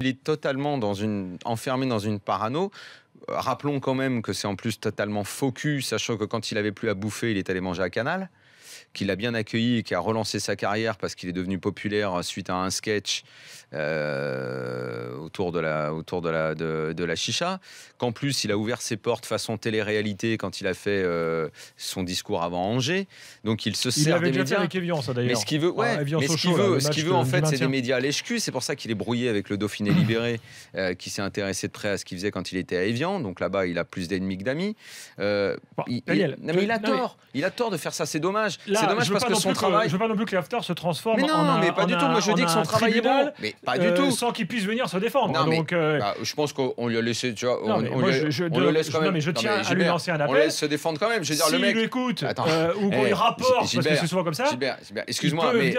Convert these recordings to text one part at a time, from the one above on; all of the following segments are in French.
Il est totalement enfermé dans une parano. Rappelons quand même que c'est en plus totalement focus, sachant que quand il avait plus à bouffer, il est allé manger à Canal qui l'a bien accueilli et qui a relancé sa carrière parce qu'il est devenu populaire suite à un sketch euh, autour de la autour de la de, la chicha. Qu'en plus il a ouvert ses portes façon télé-réalité quand il a fait euh, son discours avant Angers. Donc il se sert des médias. Avec Evian, ça Mais ce qu'il veut, ce qu'il veut, en fait, c'est des médias à C'est pour ça qu'il est brouillé avec le Dauphiné libéré, euh, qui s'est intéressé de près à ce qu'il faisait quand il était à Evian. Donc là-bas, il a plus d'ennemis que d'amis. il, a tort. Mais... Il a tort de faire ça. C'est dommage c'est dommage parce que son travail. je veux pas non plus que l'after se transforme. non, en un, mais pas du tout. Moi, je dis que son travail est bon. Mais pas du euh, tout. Sans qu'il puisse venir se défendre. Donc, euh, bah, je pense qu'on lui a laissé, tu vois, on le laisse quand même. Non, mais je tiens à lui lancer un appel. On laisse se défendre quand même. Je veux dire, le mec. écoute euh, ou qu'on eh, lui rapporte, parce que c'est souvent comme ça. Excuse-moi, mais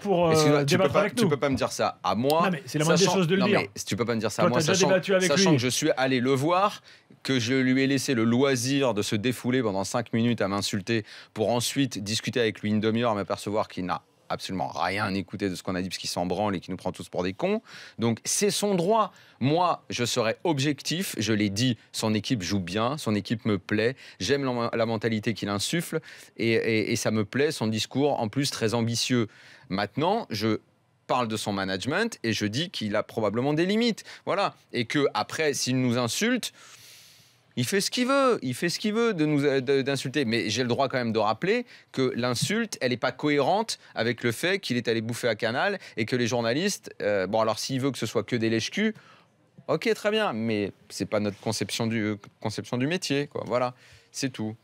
pour débattre avec nous. Tu peux pas me dire ça à moi. Non, mais c'est la moindre des choses de le dire. Tu peux pas me dire ça à moi, sachant que je suis allé le voir, que je lui ai laissé le loisir de se défouler pendant 5 minutes à m'insulter pour ensuite discuter discuter avec lui une demi-heure, m'apercevoir qu'il n'a absolument rien écouté de ce qu'on a dit parce qu'il s'en branle et qu'il nous prend tous pour des cons. Donc c'est son droit. Moi, je serai objectif. Je l'ai dit, son équipe joue bien, son équipe me plaît. J'aime la, mentalité qu'il insuffle et, et ça me plaît, son discours en plus très ambitieux. Maintenant, je parle de son management et je dis qu'il a probablement des limites. Voilà. Et que après, s'il nous insulte, il fait ce qu'il veut, il fait ce qu'il veut de nous d'insulter. Mais j'ai le droit quand même de rappeler que l'insulte, elle n'est pas cohérente avec le fait qu'il est allé bouffer à Canal et que les journalistes, euh, bon alors s'il veut que ce soit que des lèches ok très bien, mais c'est pas notre conception du, conception du métier, quoi. Voilà, c'est tout.